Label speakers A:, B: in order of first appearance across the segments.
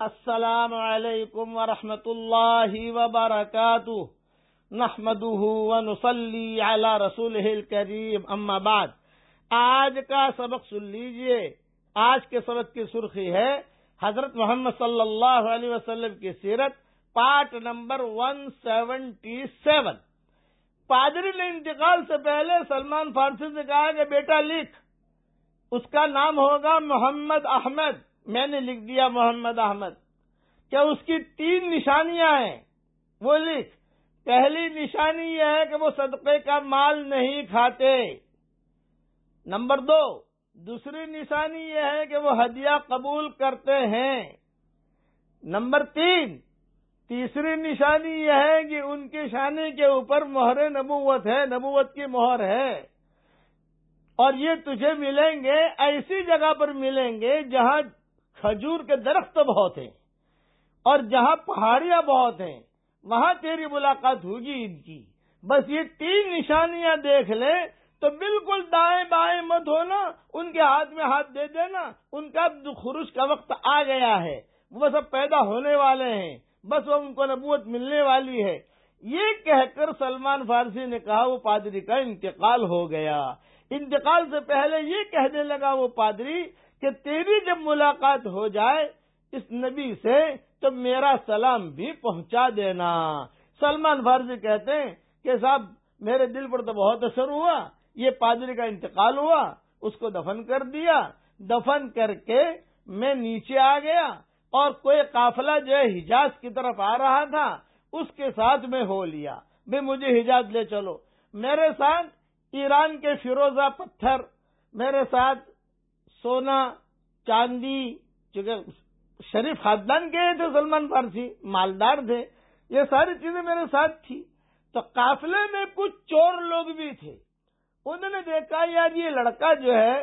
A: असलकम वरहमतुल्लाहि वबरकू नहमदूह वनसली अला रसूल करीम अम्मा बाद आज का सबक सुन लीजिए आज के सबक की सुर्खी है हजरत मोहम्मद सल्लल्लाहु अलैहि वसल्लम की सीरत पार्ट नंबर 177 पादरी ने इंतकाल से पहले सलमान फारसी से कहा कि बेटा लिख उसका नाम होगा मोहम्मद अहमद मैंने लिख दिया मोहम्मद अहमद क्या उसकी तीन निशानियां हैं वो लिख पहली निशानी यह है कि वो सदक़े का माल नहीं खाते नंबर दो दूसरी निशानी यह है कि वो हदिया कबूल करते हैं नंबर तीन तीसरी निशानी यह है कि उनके शानी के ऊपर मोहर नबूवत है नबूवत की मोहर है और ये तुझे मिलेंगे ऐसी जगह पर मिलेंगे जहां खजूर के दरख्त तो बहुत हैं और जहाँ पहाड़ियां बहुत हैं वहां तेरी मुलाकात होगी इनकी बस ये तीन निशानियां देख ले तो बिल्कुल दाएं बाएं मत होना उनके हाथ में हाथ दे देना उनका खुरुश का वक्त आ गया है वो सब पैदा होने वाले हैं बस वो उनको नबूत मिलने वाली है ये कहकर सलमान फारसी ने कहा वो पादरी का इंतकाल हो गया इंतकाल से पहले ये कहने लगा वो पादरी कि तेरी जब मुलाकात हो जाए इस नबी से तो मेरा सलाम भी पहुंचा देना सलमान फारसी कहते हैं कि साहब मेरे दिल पर तो बहुत असर हुआ ये पादरी का इंतकाल हुआ उसको दफन कर दिया दफन करके मैं नीचे आ गया और कोई काफिला जो है हिजाज की तरफ आ रहा था उसके साथ में हो लिया भाई मुझे हिजाज ले चलो मेरे साथ ईरान के फिरोजा पत्थर मेरे साथ सोना चांदी चूंकि शरीफ खानदान के थे सलमान फारसी मालदार थे ये सारी चीजें मेरे साथ थी तो काफिले में कुछ चोर लोग भी थे उन्होंने देखा यार ये लड़का जो है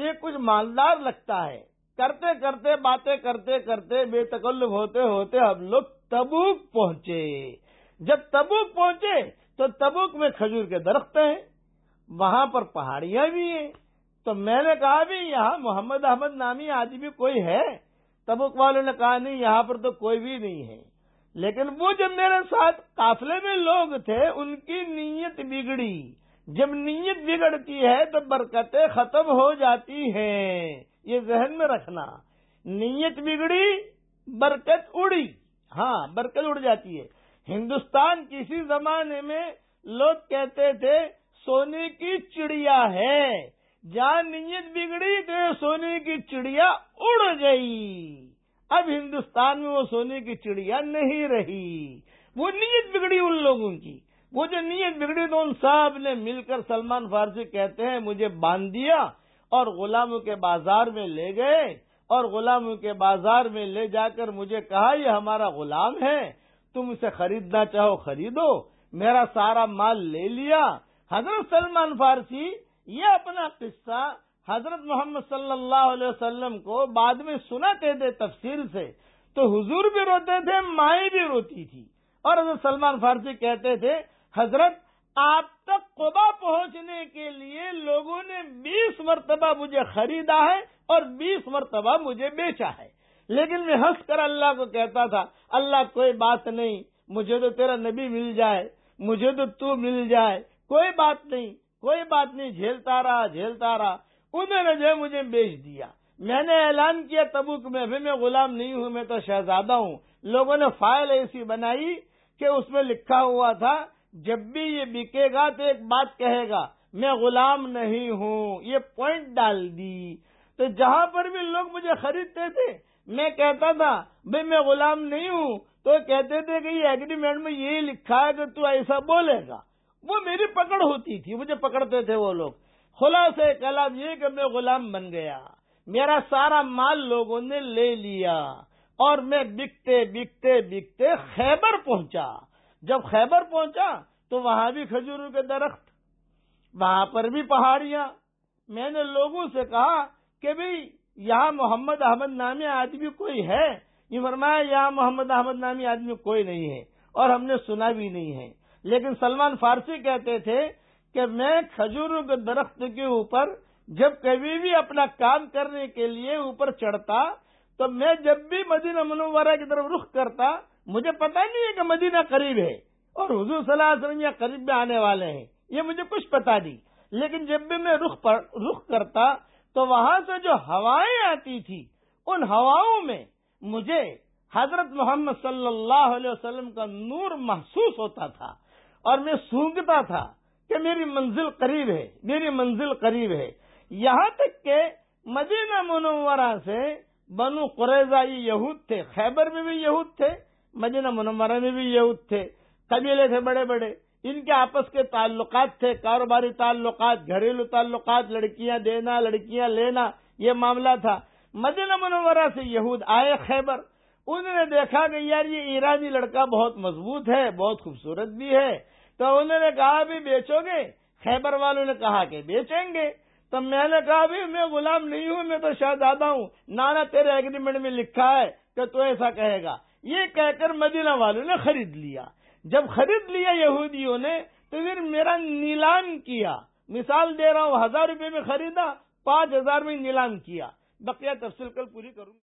A: ये कुछ मालदार लगता है करते करते बातें करते करते बेतकल्लुब होते होते हम लोग तबूक पहुंचे जब तबूक पहुंचे तो तबूक में खजूर के दरख्त हैं वहां पर पहाड़ियां भी हैं तो मैंने कहा भी यहाँ मोहम्मद अहमद नामी भी कोई है तबुक वालों ने कहा नहीं यहाँ पर तो कोई भी नहीं है लेकिन वो जब मेरे साथ काफले में लोग थे उनकी नीयत बिगड़ी जब नीयत बिगड़ती है तो बरकतें खत्म हो जाती हैं ये जहन में रखना नीयत बिगड़ी बरकत उड़ी हाँ बरकत उड़ जाती है हिंदुस्तान किसी जमाने में लोग कहते थे सोने की चिड़िया है जहाँ नीयत बिगड़ी तो सोने की चिड़िया उड़ गई अब हिंदुस्तान में वो सोने की चिड़िया नहीं रही वो नीयत बिगड़ी उन लोगों की वो जो नीयत बिगड़ी तो उन साहब ने मिलकर सलमान फारसी कहते हैं मुझे बांध दिया और गुलामों के बाजार में ले गए और गुलामों के बाजार में ले जाकर मुझे कहा यह हमारा गुलाम है तुम इसे खरीदना चाहो खरीदो मेरा सारा माल ले लिया हजरत सलमान फारसी ये अपना किस्सा हजरत मोहम्मद सल्लल्लाहु अलैहि वसल्लम को बाद में सुनाते थे तफसील से तो हुजूर भी रोते थे माए भी रोती थी और हजरत सलमान फारसी कहते थे हजरत आप तक कुबा पहुंचने के लिए लोगों ने 20 मरतबा मुझे खरीदा है और 20 मरतबा मुझे बेचा है लेकिन मैं हंस कर अल्लाह को कहता था अल्लाह कोई बात नहीं मुझे तो तेरा नबी मिल जाए मुझे तो तू मिल जाए कोई बात नहीं कोई बात नहीं झेलता रहा झेलता रहा उन्होंने जो है मुझे बेच दिया मैंने ऐलान किया तबुक में भी मैं गुलाम नहीं हूं मैं तो शहजादा हूँ लोगों ने फाइल ऐसी बनाई कि उसमें लिखा हुआ था जब भी ये बिकेगा तो एक बात कहेगा मैं गुलाम नहीं हूँ ये पॉइंट डाल दी तो जहां पर भी लोग मुझे खरीदते थे मैं कहता था भाई मैं गुलाम नहीं हूँ तो कहते थे कि ये एग्रीमेंट में यही लिखा है कि तू ऐसा बोलेगा वो मेरी पकड़ होती थी मुझे पकड़ते थे वो लोग खुलासे कलाम ये कि मैं गुलाम बन गया मेरा सारा माल लोगों ने ले लिया और मैं बिकते बिकते बिकते खैबर पहुंचा जब खैबर पहुंचा तो वहां भी खजूरों के दरख्त वहां पर भी पहाड़ियां मैंने लोगों से कहा कि भाई यहाँ मोहम्मद अहमद नामी आदमी कोई है ये फरमाया यहाँ मोहम्मद अहमद नामी आदमी कोई नहीं है और हमने सुना भी नहीं है लेकिन सलमान फारसी कहते थे कि मैं खजूर के दरख्त के ऊपर जब कभी भी अपना काम करने के लिए ऊपर चढ़ता तो मैं जब भी मदीना मनोवरा की तरफ रुख करता मुझे पता नहीं है कि मदीना करीब है और हजू सलाह करीब में आने वाले हैं ये मुझे कुछ पता नहीं लेकिन जब भी मैं रुख पर रुख करता तो वहां से जो हवाएं आती थी उन हवाओं में मुझे हजरत मोहम्मद सल्लल्लाहु अलैहि वसल्लम का नूर महसूस होता था और मैं सूंघता था कि मेरी मंजिल करीब है मेरी मंजिल करीब है यहाँ तक के मदीना मुनवरा से बनु कुरेजाई यहूद थे खैबर में भी यहूद थे मदीना मुनवरा में भी यहूद थे कबीले थे बड़े बड़े इनके आपस के ताल्लुक थे कारोबारी ताल्लुक घरेलू ताल्लुक लड़कियां देना लड़कियां लेना ये मामला था मदीना मुनवरा से यहूद आए खैबर उन्होंने देखा कि यार ये ईरानी लड़का बहुत मजबूत है बहुत खूबसूरत भी है तो उन्होंने कहा भी बेचोगे खैबर वालों ने कहा कि बेचेंगे तो मैंने कहा भी मैं गुलाम नहीं हूँ मैं तो शहजादा हूँ नाना तेरे एग्रीमेंट में लिखा है कि तू तो ऐसा कहेगा ये कहकर मदीना वालों ने खरीद लिया जब खरीद लिया यहूदियों ने तो फिर मेरा नीलाम किया मिसाल दे रहा हूँ हजार रूपये में खरीदा पांच हजार में नीलाम किया बकिया तफसील कल पूरी करूंगा